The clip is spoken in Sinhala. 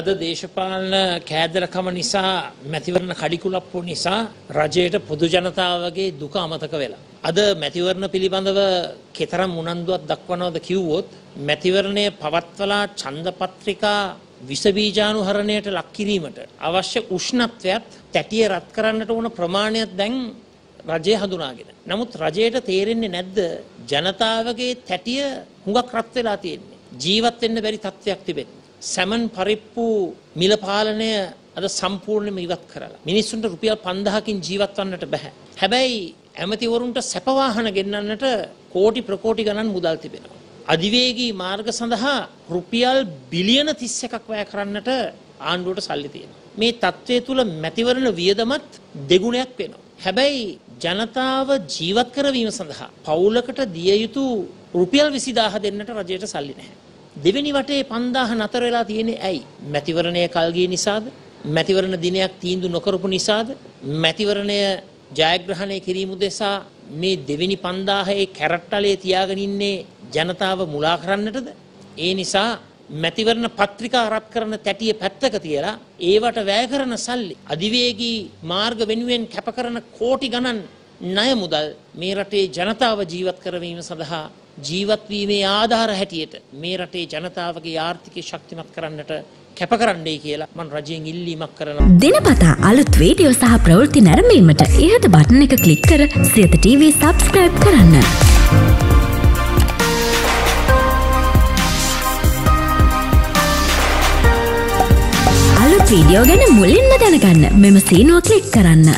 අද දේශපාලන කෑදරකම නිසා මැතිවරණ කඩිකුලප්පු නිසා රජයට පොදු ජනතාවගේ දුක අමතක වෙලා. අද මැතිවරණ පිළිබඳව කෙතරම් උනන්දුවක් දක්වනවද කිව්වොත් මැතිවරණය පවත්වලා ඡන්දපත්‍රිකා විසබීජානුහරණයට ලක් කිරීමට අවශ්‍ය උෂ්ණත්වයත් තැටිය රත් කරන්නට ඕන ප්‍රමාණයක් දැන් රජය හඳුනාගෙන. නමුත් රජයට තේරෙන්නේ නැද්ද ජනතාවගේ තැටිය හුඟක් රත් වෙලා තියෙන්නේ. ජීවත් වෙන්න බැරි තත්ත්වයක් තිබෙන්නේ. සැමන් පරිප්පු මිල පාලනය අද සම්පූර්ණයෙන්ම ඉවත් කරලා මිනිස්සුන්ට රුපියල් 5000කින් ජීවත් වන්නට බෑ. හැබැයි ඇමතිවරුන්ට සැප වාහන ගෙන්නන්නට කෝටි ප්‍රකෝටි ගණන් මුදල් තිබෙනවා. අධිවේගී මාර්ග සඳහා රුපියල් බිලියන 31ක් වැය කරන්නට ආණ්ඩුවට සල්ලි තියෙනවා. මේ தત્ත්වය තුල මැතිවරණ වියදමත් දෙගුණයක් වෙනවා. හැබැයි ජනතාව ජීවත් කරවීම සඳහා පවුලකට දිය යුතු රුපියල් 20000 දෙන්නට රජයට සල්ලි නැහැ. දෙවෙනි වටේ 5000 නතර වෙලා තියෙන්නේ ඇයි? මැතිවරණය කල්ගිය නිසාද? මැතිවරණ දිනයක් තීන්දුව නොකරපු නිසාද? මැතිවරණය ජයග්‍රහණය කිරීම උදෙසා මේ දෙවෙනි 5000ේ කැරට්ටලේ තියාගෙන ඉන්නේ ජනතාව මුලා කරන්නටද? ඒ නිසා මැතිවරණ පත්‍රිකා රත් කරන තැටිය පැත්තක තියලා ඒවට වැය කරන සල්ලි අධිවේගී මාර්ග වෙනුවෙන් කැප කරන කෝටි ගණන් ණය මුදල් මේ රටේ ජනතාව ජීවත් කරවීම සඳහා ජීවත් වීමේ ආධාර හැටියට මේ රටේ ජනතාවගේ ආර්ථිකය ශක්තිමත් කරන්නට කැප කරන්නයි කියලා මම රජයෙන් ඉල්ලීමක් කරනවා. දිනපතා අලුත් වීඩියෝ සහ ප්‍රවෘත්ති නැරඹීමට ඉහත බටන් එක ක්ලික් කර සියත TV subscribe කරන්න. අලුත් වීඩියෝ ගැන මුලින්ම දැනගන්න මෙම සීනුව ක්ලික් කරන්න.